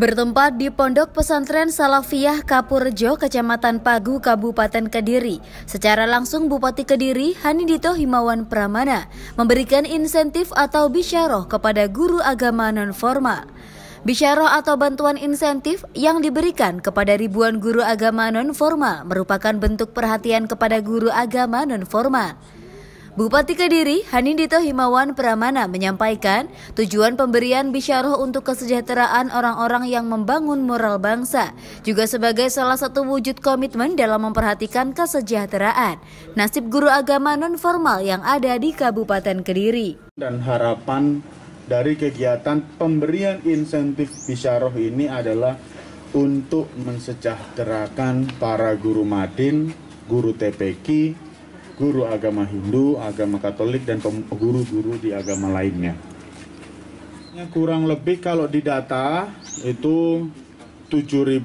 Bertempat di Pondok Pesantren Salafiyah Kapurjo, Kecamatan Pagu, Kabupaten Kediri, secara langsung Bupati Kediri Hanidito Himawan Pramana memberikan insentif atau bisyaroh kepada guru agama non nonformal. Bisyaroh atau bantuan insentif yang diberikan kepada ribuan guru agama non nonformal merupakan bentuk perhatian kepada guru agama non nonformal. Bupati Kediri Hanindito Himawan Pramana menyampaikan tujuan pemberian Bisharoh untuk kesejahteraan orang-orang yang membangun moral bangsa juga sebagai salah satu wujud komitmen dalam memperhatikan kesejahteraan nasib guru agama non formal yang ada di Kabupaten Kediri. Dan harapan dari kegiatan pemberian insentif Bisharoh ini adalah untuk mensejahterakan para guru madin, guru TPK guru agama Hindu, agama Katolik, dan guru-guru di agama lainnya. Kurang lebih kalau di data itu 7.100,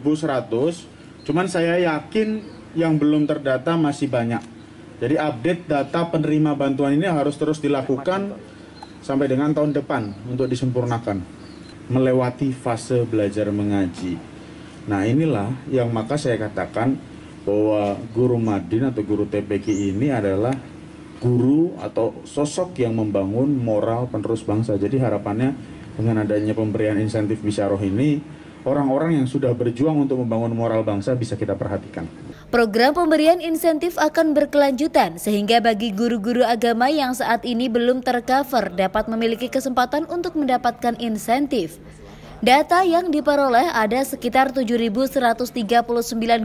cuman saya yakin yang belum terdata masih banyak. Jadi update data penerima bantuan ini harus terus dilakukan sampai dengan tahun depan untuk disempurnakan melewati fase belajar mengaji. Nah inilah yang maka saya katakan bahwa guru Madin atau guru TPK ini adalah guru atau sosok yang membangun moral penerus bangsa. Jadi harapannya dengan adanya pemberian insentif bisaroh ini, orang-orang yang sudah berjuang untuk membangun moral bangsa bisa kita perhatikan. Program pemberian insentif akan berkelanjutan sehingga bagi guru-guru agama yang saat ini belum tercover dapat memiliki kesempatan untuk mendapatkan insentif. Data yang diperoleh ada sekitar 7.139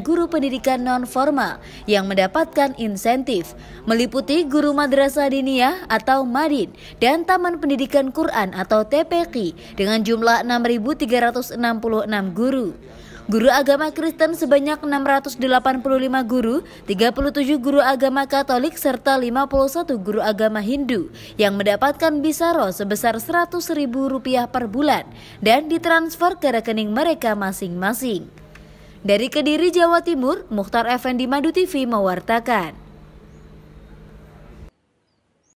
guru pendidikan non-formal yang mendapatkan insentif, meliputi guru madrasah diniyah atau madin dan Taman Pendidikan Quran atau TPQ dengan jumlah 6.366 guru. Guru agama Kristen sebanyak 685 guru, 37 guru agama Katolik serta 51 guru agama Hindu yang mendapatkan bisaro sebesar 100 ribu rupiah per bulan dan ditransfer ke rekening mereka masing-masing. Dari Kediri, Jawa Timur, Muhtar Effendi Madu TV mewartakan.